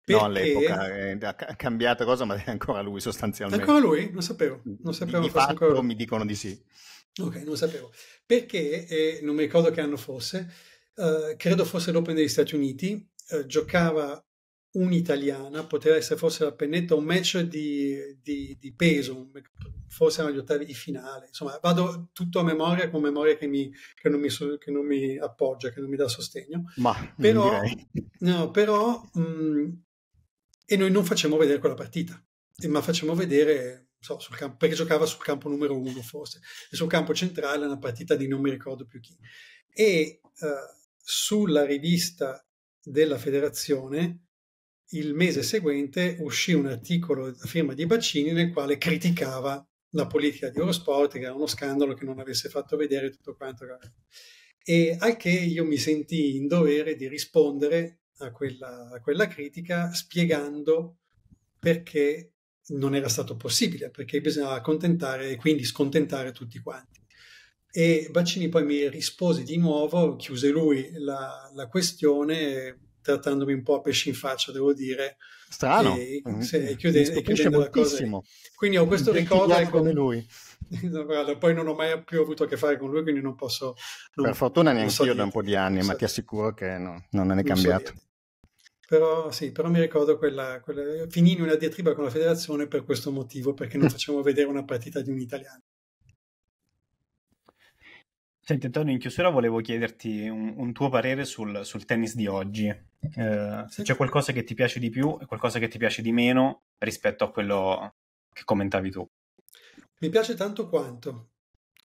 perché... No, all'epoca eh, ha cambiato cosa, ma è ancora lui sostanzialmente. ancora lui? Non sapevo. Non sapevo di fatto mi dicono di sì. Ok, non sapevo. Perché, eh, non mi ricordo che anno fosse, eh, credo fosse l'Open degli Stati Uniti, eh, giocava un'italiana, poteva essere forse la pennetta, un match di, di, di peso, forse erano gli ottavi di finale. Insomma, vado tutto a memoria con memoria che, mi, che, non, mi, che non, mi, appoggia, che non mi dà sostegno. Ma però, no, però mh, mm, e noi non facciamo vedere quella partita, ma facciamo vedere so, sul campo, perché giocava sul campo numero uno forse, e sul campo centrale una partita di non mi ricordo più chi. E uh, sulla rivista della federazione il mese seguente uscì un articolo a firma di Baccini nel quale criticava la politica di Eurosport, che era uno scandalo che non avesse fatto vedere tutto quanto. E al che io mi sentii in dovere di rispondere a quella, a quella critica spiegando perché non era stato possibile, perché bisognava accontentare e quindi scontentare tutti quanti. E Baccini poi mi rispose di nuovo, chiuse lui la, la questione, trattandomi un po' a pesci in faccia, devo dire. Strano. E, mm-hmm. se, e chiudendo, e chiudendo la cosa. Quindi ho questo ricordo. Ecco, come lui poi non ho mai più avuto a che fare con lui, quindi non posso... Non, per fortuna neanche so io da un po' di anni, non ma so ti assicuro che no, non è cambiato. So però, sì, però mi ricordo quella, quella... finì in una diatriba con la federazione per questo motivo, perché non (laughs) facevamo vedere una partita di un italiano. Senti Antonio, in chiusura volevo chiederti un, un tuo parere sul, sul, tennis di oggi. Eh, sì. C'è qualcosa che ti piace di più e qualcosa che ti piace di meno rispetto a quello che commentavi tu? Mi piace tanto quanto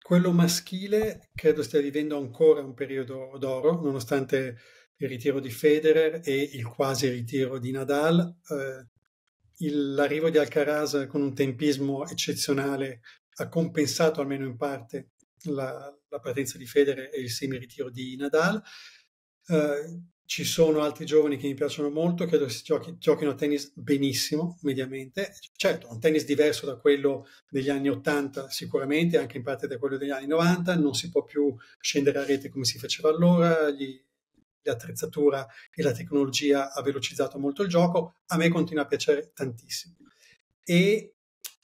quello maschile credo stia vivendo ancora un periodo d'oro, nonostante il ritiro di Federer e il quasi ritiro di Nadal. Eh, il, l'arrivo di Alcaraz con un tempismo eccezionale ha compensato almeno in parte la, la partenza di Federer e il semi-ritiro di Nadal. Eh, ci sono altri giovani che mi piacciono molto, credo che si giochi, giochino a tennis benissimo, mediamente. Certo, un tennis diverso da quello degli anni 80 sicuramente, anche in parte da quello degli anni 90, non si può più scendere a rete come si faceva allora, gli, l'attrezzatura e la tecnologia ha velocizzato molto il gioco, a me continua a piacere tantissimo. E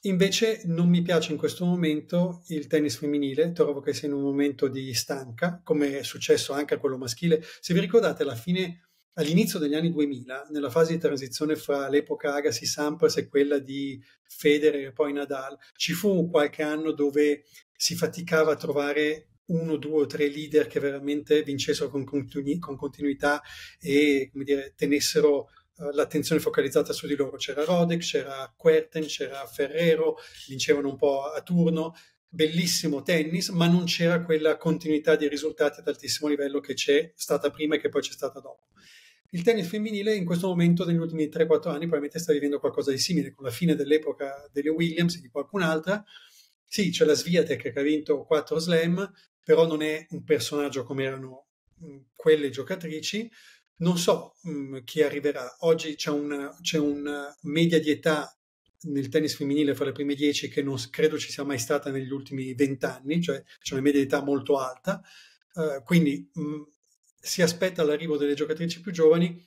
Invece non mi piace in questo momento il tennis femminile, trovo che sia in un momento di stanca, come è successo anche a quello maschile. Se vi ricordate, alla fine, all'inizio degli anni 2000, nella fase di transizione fra l'epoca Agassi-Sampras e quella di Federer e poi Nadal, ci fu qualche anno dove si faticava a trovare uno, due o tre leader che veramente vincessero con, continu- con continuità e, come dire, tenessero eh, l'attenzione focalizzata su di loro. C'era Rodek, c'era Querten, c'era Ferrero, vincevano un po' a turno, bellissimo tennis, ma non c'era quella continuità di risultati ad altissimo livello che c'è stata prima e che poi c'è stata dopo. Il tennis femminile in questo momento, negli ultimi 3-4 anni, probabilmente sta vivendo qualcosa di simile, con la fine dell'epoca delle Williams e di qualcun'altra. Sì, c'è la Sviatek che ha vinto 4 slam, però non è un personaggio come erano quelle giocatrici. Non so mh, mm, chi arriverà. Oggi c'è una, c'è una, uh, media di età nel tennis femminile fra le prime 10 che non credo ci sia mai stata negli ultimi 20 anni, cioè c'è una media di età molto alta. Uh, quindi mh, mm, si aspetta l'arrivo delle giocatrici più giovani.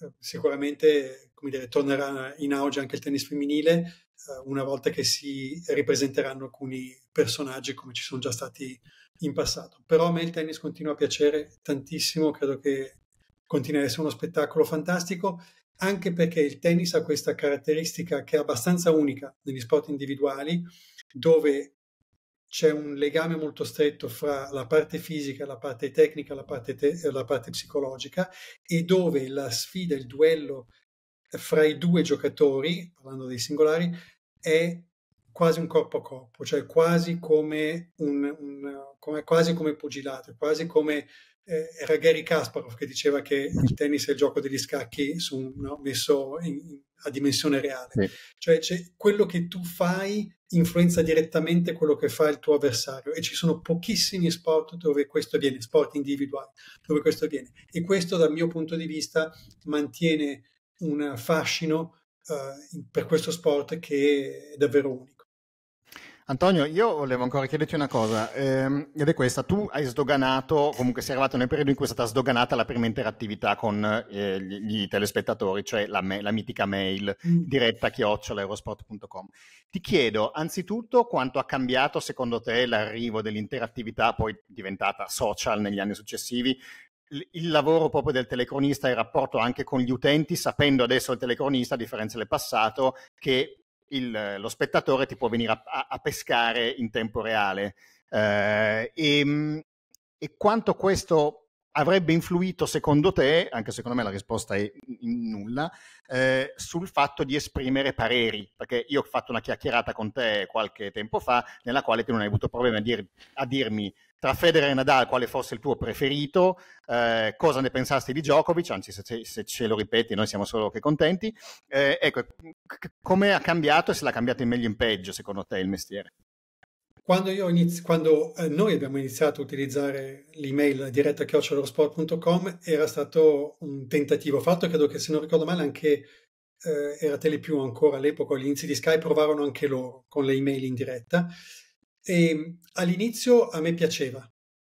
Uh, sicuramente come dire, tornerà in auge anche il tennis femminile uh, una volta che si ripresenteranno alcuni personaggi come ci sono già stati in passato. Però a me il tennis continua a piacere tantissimo, credo che continua ad essere uno spettacolo fantastico, anche perché il tennis ha questa caratteristica che è abbastanza unica negli sport individuali, dove c'è un legame molto stretto fra la parte fisica, la parte tecnica, la parte, te- la parte psicologica e dove la sfida, il duello fra i due giocatori, parlando dei singolari, è quasi un corpo a corpo, cioè quasi come un, un come, quasi come pugilato, quasi come eh, era Gary Kasparov che diceva che il tennis è il gioco degli scacchi su, no, messo in, a dimensione reale. Sì. Cioè quello che tu fai influenza direttamente quello che fa il tuo avversario e ci sono pochissimi sport dove questo avviene, sport individuali, dove questo avviene. E questo dal mio punto di vista mantiene un fascino uh, per questo sport che è davvero unico. Antonio, io volevo ancora chiederti una cosa, ehm, ed è questa, tu hai sdoganato, comunque sei arrivato nel periodo in cui è stata sdoganata la prima interattività con eh, gli, gli, telespettatori, cioè la, me- la mitica mail mm. diretta a chiocciolaeurosport.com. Ti chiedo anzitutto quanto ha cambiato secondo te l'arrivo dell'interattività, poi diventata social negli anni successivi, il lavoro proprio del telecronista e il rapporto anche con gli utenti, sapendo adesso il telecronista, a differenza del passato, che il, lo spettatore ti può venire a, a pescare in tempo reale. Eh, e, ehm, e quanto questo avrebbe influito secondo te, anche secondo me la risposta è nulla, eh, sul fatto di esprimere pareri, perché io ho fatto una chiacchierata con te qualche tempo fa nella quale tu non hai avuto problemi a, dir- a dirmi tra Federer e Nadal quale fosse il tuo preferito, eh, cosa ne pensasti di Djokovic, anzi se, se, ce lo ripeti noi siamo solo che contenti, eh, ecco, c- come ha cambiato e se l'ha cambiato in meglio in peggio secondo te il mestiere? Quando, inizi- quando eh, noi abbiamo iniziato a utilizzare l'email diretta a chiocciolorosport.com era stato un tentativo fatto, credo che se non ricordo male anche eh, era Telepiù ancora all'epoca, agli inizi di Sky provarono anche loro con le email in diretta e ehm, all'inizio a me piaceva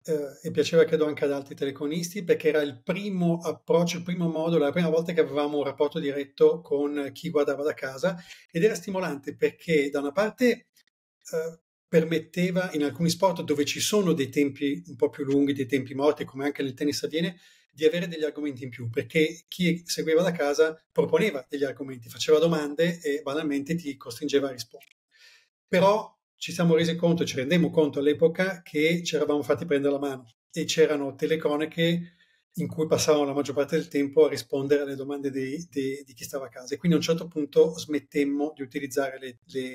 eh, e piaceva credo anche ad altri teleconisti perché era il primo approccio, il primo modulo, la prima volta che avevamo un rapporto diretto con chi guardava da casa ed era stimolante perché da una parte eh, permetteva in alcuni sport dove ci sono dei tempi un po' più lunghi, dei tempi morti, come anche nel tennis avviene, di avere degli argomenti in più, perché chi seguiva da casa proponeva degli argomenti, faceva domande e banalmente ti costringeva a rispondere. Però ci siamo resi conto, ci rendemmo conto all'epoca che ci eravamo fatti prendere la mano e c'erano telecroniche in cui passavamo la maggior parte del tempo a rispondere alle domande di, di, di chi stava a casa. E quindi a un certo punto smettemmo di utilizzare le, le,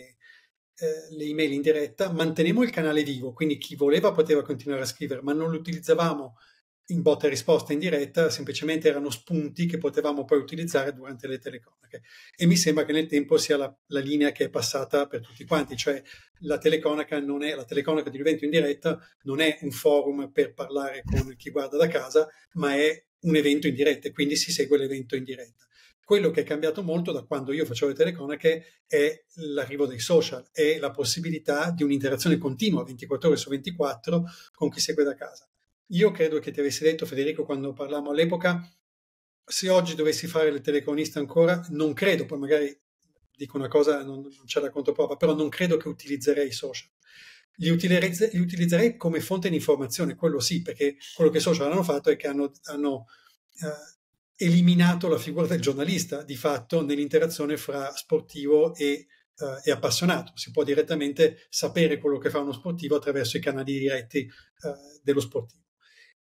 eh, le email in diretta, mantenemmo il canale vivo, quindi chi voleva poteva continuare a scrivere, ma non lo utilizzavamo in botta e risposta in diretta, semplicemente erano spunti che potevamo poi utilizzare durante le telecronache. E mi sembra che nel tempo sia la, la linea che è passata per tutti quanti, cioè la teleconaca, non è, la teleconaca di un evento in diretta non è un forum per parlare con chi guarda da casa, ma è un evento in diretta e quindi si segue l'evento in diretta. Quello che è cambiato molto da quando io facevo le teleconache è l'arrivo dei social, è la possibilità di un'interazione continua 24 ore su 24 con chi segue da casa. Io credo che ti avessi detto, Federico, quando parlavamo all'epoca, se oggi dovessi fare il telecronista ancora, non credo, poi magari dico una cosa, non, non c'è la controprova, però non credo che utilizzerei i social. Li, li, utilizzerei come fonte di informazione, quello sì, perché quello che i social hanno fatto è che hanno, hanno eh, eliminato la figura del giornalista di fatto nell'interazione fra sportivo e, eh, e, appassionato. Si può direttamente sapere quello che fa uno sportivo attraverso i canali diretti eh, dello sportivo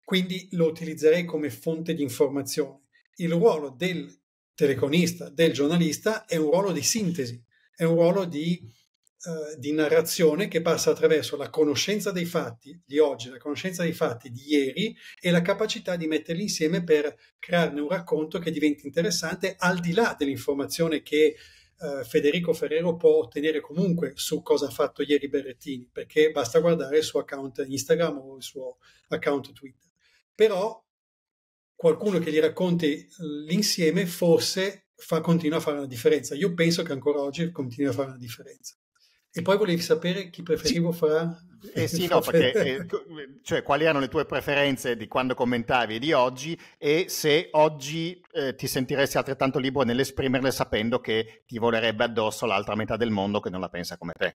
quindi lo utilizzerei come fonte di informazione. Il ruolo del teleconista, del giornalista, è un ruolo di sintesi, è un ruolo di, eh, di, narrazione che passa attraverso la conoscenza dei fatti di oggi, la conoscenza dei fatti di ieri e la capacità di metterli insieme per crearne un racconto che diventi interessante al di là dell'informazione che eh, Federico Ferrero può ottenere comunque su cosa ha fatto ieri Berrettini, perché basta guardare il suo account Instagram o il suo account Twitter però qualcuno che gli racconti eh, l'insieme forse fa, continua a fare una differenza. Io penso che ancora oggi continui a fare una differenza. E poi volevi sapere chi preferivo sì. fra... Eh sì, no, (laughs) perché, eh, cioè, quali erano le tue preferenze di quando commentavi e di oggi e se oggi eh, ti sentiresti altrettanto libero nell'esprimerle sapendo che ti volerebbe addosso l'altra metà del mondo che non la pensa come te?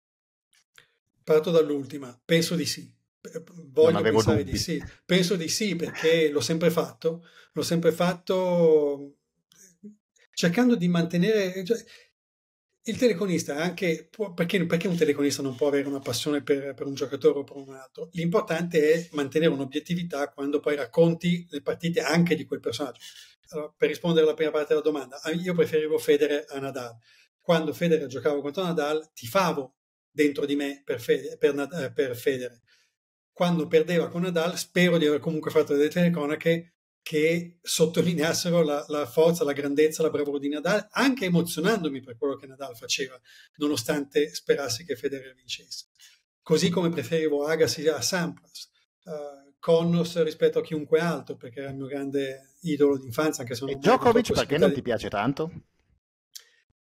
Parto dall'ultima, penso di sì. Voglio pensare dubbi. di sì. Penso di sì perché l'ho sempre fatto, l'ho sempre fatto cercando di mantenere... Cioè, il teleconista, anche perché, perché, un teleconista non può avere una passione per, per un giocatore o per un altro? L'importante è mantenere un'obiettività quando poi racconti le partite anche di quel personaggio. Allora, per rispondere alla prima parte della domanda, io preferivo Federer a Nadal. Quando Federer giocava contro Nadal, ti favo dentro di me per, Fede, per, eh, per Federer quando perdeva con Nadal, spero di aver comunque fatto delle telecronache che sottolineassero la, la, forza, la grandezza, la bravura di Nadal, anche emozionandomi per quello che Nadal faceva, nonostante sperassi che Federer vincesse. Così come preferivo Agassi a Sampras, uh, Connors rispetto a chiunque altro, perché era il mio grande idolo d'infanzia. Anche se non e Djokovic perché non ti piace tanto?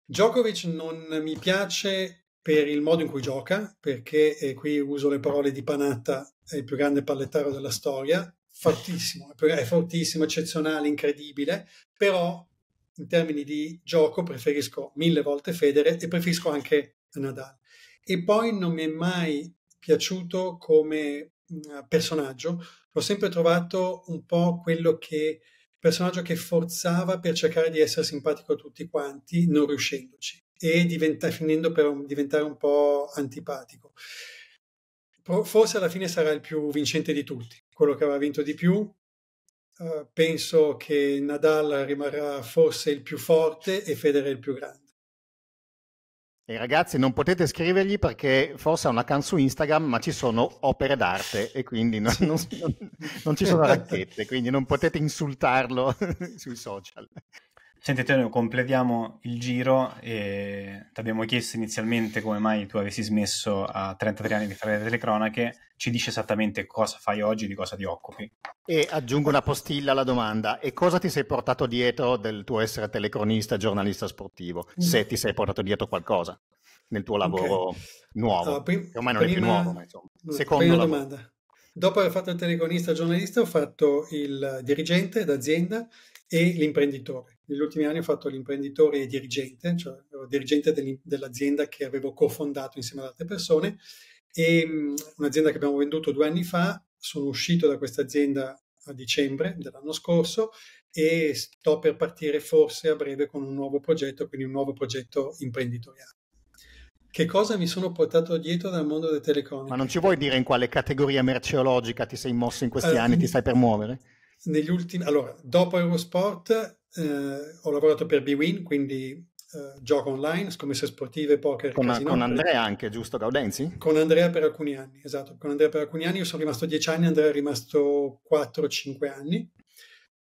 Djokovic non mi piace per il modo in cui gioca, perché e eh, qui uso le parole di Panatta, è il più grande pallettaro della storia, fortissimo, è fortissimo, eccezionale, incredibile, però in termini di gioco preferisco mille volte Federe e preferisco anche Nadal. E poi non mi è mai piaciuto come mm, personaggio, l'ho sempre trovato un po' quello che personaggio che forzava per cercare di essere simpatico a tutti quanti, non riuscendoci e diventa, finendo per diventare un po' antipatico. Forse alla fine sarà il più vincente di tutti, quello che avrà vinto di più. Uh, penso che Nadal rimarrà forse il più forte e Federer il più grande. E ragazzi, non potete scrivergli perché forse ha una can su Instagram, ma ci sono opere d'arte e quindi non, non, non ci sono (laughs) esatto. racchette, quindi non potete insultarlo (laughs) sui social. Senti Antonio, completiamo il giro e ti abbiamo chiesto inizialmente come mai tu avessi smesso a 33 anni di fare le telecronache, ci dici esattamente cosa fai oggi, di cosa ti occupi. E aggiungo una postilla alla domanda, e cosa ti sei portato dietro del tuo essere telecronista, giornalista sportivo, mm. se ti sei portato dietro qualcosa nel tuo lavoro okay. nuovo, allora, prim- ormai non prima, è più nuovo, ma insomma, mm, secondo la domanda. Dopo aver fatto il telecronista giornalista ho fatto il dirigente d'azienda e l'imprenditore negli ultimi anni ho fatto l'imprenditore e dirigente, cioè ero dirigente dell'azienda che avevo cofondato insieme ad altre persone e un'azienda che abbiamo venduto due anni fa, sono uscito da questa azienda a dicembre dell'anno scorso e sto per partire forse a breve con un nuovo progetto, quindi un nuovo progetto imprenditoriale. Che cosa mi sono portato dietro dal mondo delle telecom? Ma non ci vuoi dire in quale categoria merceologica ti sei mosso in questi allora, eh, anni, ti stai per muovere? Negli Ultimi, allora, dopo Eurosport eh, ho lavorato per BWin, quindi eh, gioco online, scommesse sportive, poker. Con, casino, con Andrea anche, giusto Gaudenzi? Con Andrea per alcuni anni, esatto. Con Andrea per alcuni anni, io sono rimasto 10 anni, Andrea è rimasto 4-5 anni.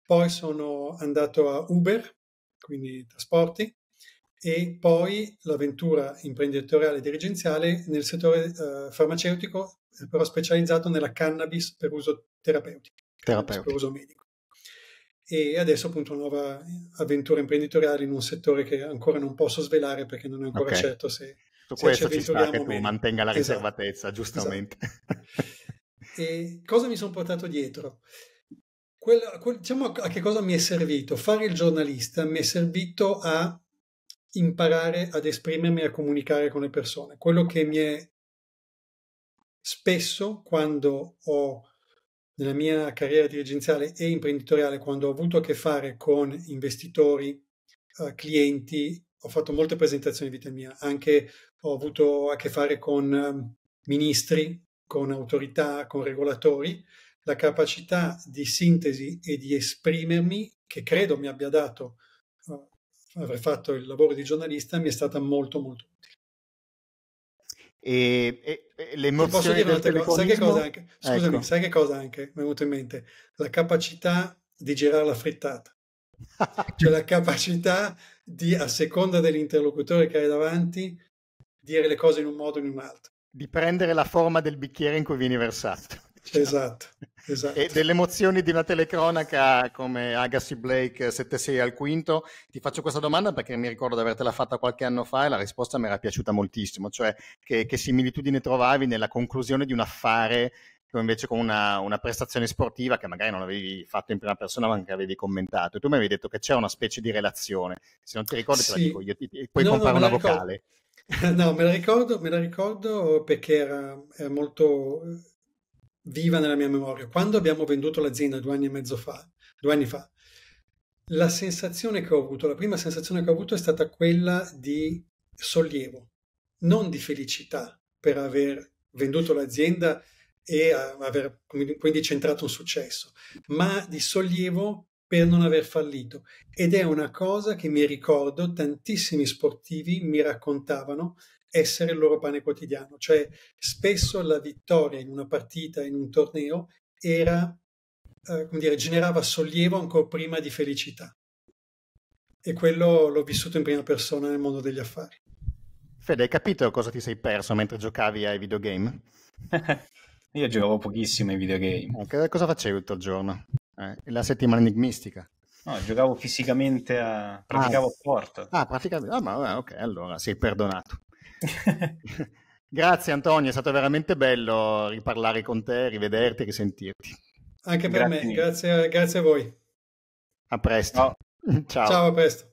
Poi sono andato a Uber, quindi trasporti, e poi l'avventura imprenditoriale e dirigenziale nel settore eh, farmaceutico, però specializzato nella cannabis per uso terapeutico, terapeutico. per uso medico e adesso appunto una nuova avventura imprenditoriale in un settore che ancora non posso svelare perché non è ancora okay. certo se... Su se questo ci sta che tu meno. mantenga la esatto. riservatezza, esatto. giustamente. Esatto. cosa mi sono portato dietro? Quella, quel, diciamo a che cosa mi è servito? Fare il giornalista mi è servito a imparare ad esprimermi e a comunicare con le persone. Quello che mi è spesso quando ho nella mia carriera dirigenziale e imprenditoriale, quando ho avuto a che fare con investitori, eh, clienti, ho fatto molte presentazioni in vita mia, anche ho avuto a che fare con ehm, ministri, con autorità, con regolatori, la capacità di sintesi e di esprimermi che credo mi abbia dato eh, aver fatto il lavoro di giornalista mi è stata molto molto e, e, e le emozioni del telefonismo... Sai che cosa anche? Scusami, ecco. sai che cosa anche mi è venuto in mente? La capacità di girare la frittata. cioè la capacità di, a seconda dell'interlocutore che hai davanti, dire le cose in un modo o in un altro. Di prendere la forma del bicchiere in cui vieni versato. Diciamo. Esatto. Esatto. E delle emozioni di una telecronaca come Agassi Blake 7-6 al quinto, ti faccio questa domanda perché mi ricordo di avertela fatta qualche anno fa e la risposta mi era piaciuta moltissimo, cioè che, che similitudine trovavi nella conclusione di un affare invece con una, una, prestazione sportiva che magari non avevi fatto in prima persona ma che avevi commentato. E tu mi avevi detto che c'era una specie di relazione, se non ti ricordi sì. te la dico io, ti, puoi no, compare no, una vocale. Ricordo. (laughs) No, me la ricordo, me la ricordo perché era, era molto viva nella mia memoria. Quando abbiamo venduto l'azienda due anni e mezzo fa, due anni fa, la sensazione che ho avuto, la prima sensazione che ho avuto è stata quella di sollievo, non di felicità per aver venduto l'azienda e eh, aver quindi centrato un successo, ma di sollievo per non aver fallito. Ed è una cosa che mi ricordo tantissimi sportivi mi raccontavano essere il loro pane quotidiano, cioè spesso la vittoria in una partita, in un torneo, era, eh, come dire, generava sollievo ancora prima di felicità. E quello l'ho vissuto in prima persona nel mondo degli affari. Fede, hai capito cosa ti sei perso mentre giocavi ai videogame? (laughs) Io giocavo pochissimo ai videogame. Eh, cosa facevi tutto il giorno? Eh, la settimana enigmistica. No, giocavo fisicamente a... praticavo ah, sport. Ah, praticamente... Ah, ma ah, ok, allora sei perdonato. (laughs) Grazie Antonio, è stato veramente bello riparlare con te, rivederti e risentirti. Anche per grazie. me, grazie, grazie, a voi. A presto. Ciao. (laughs) Ciao, Ciao a presto.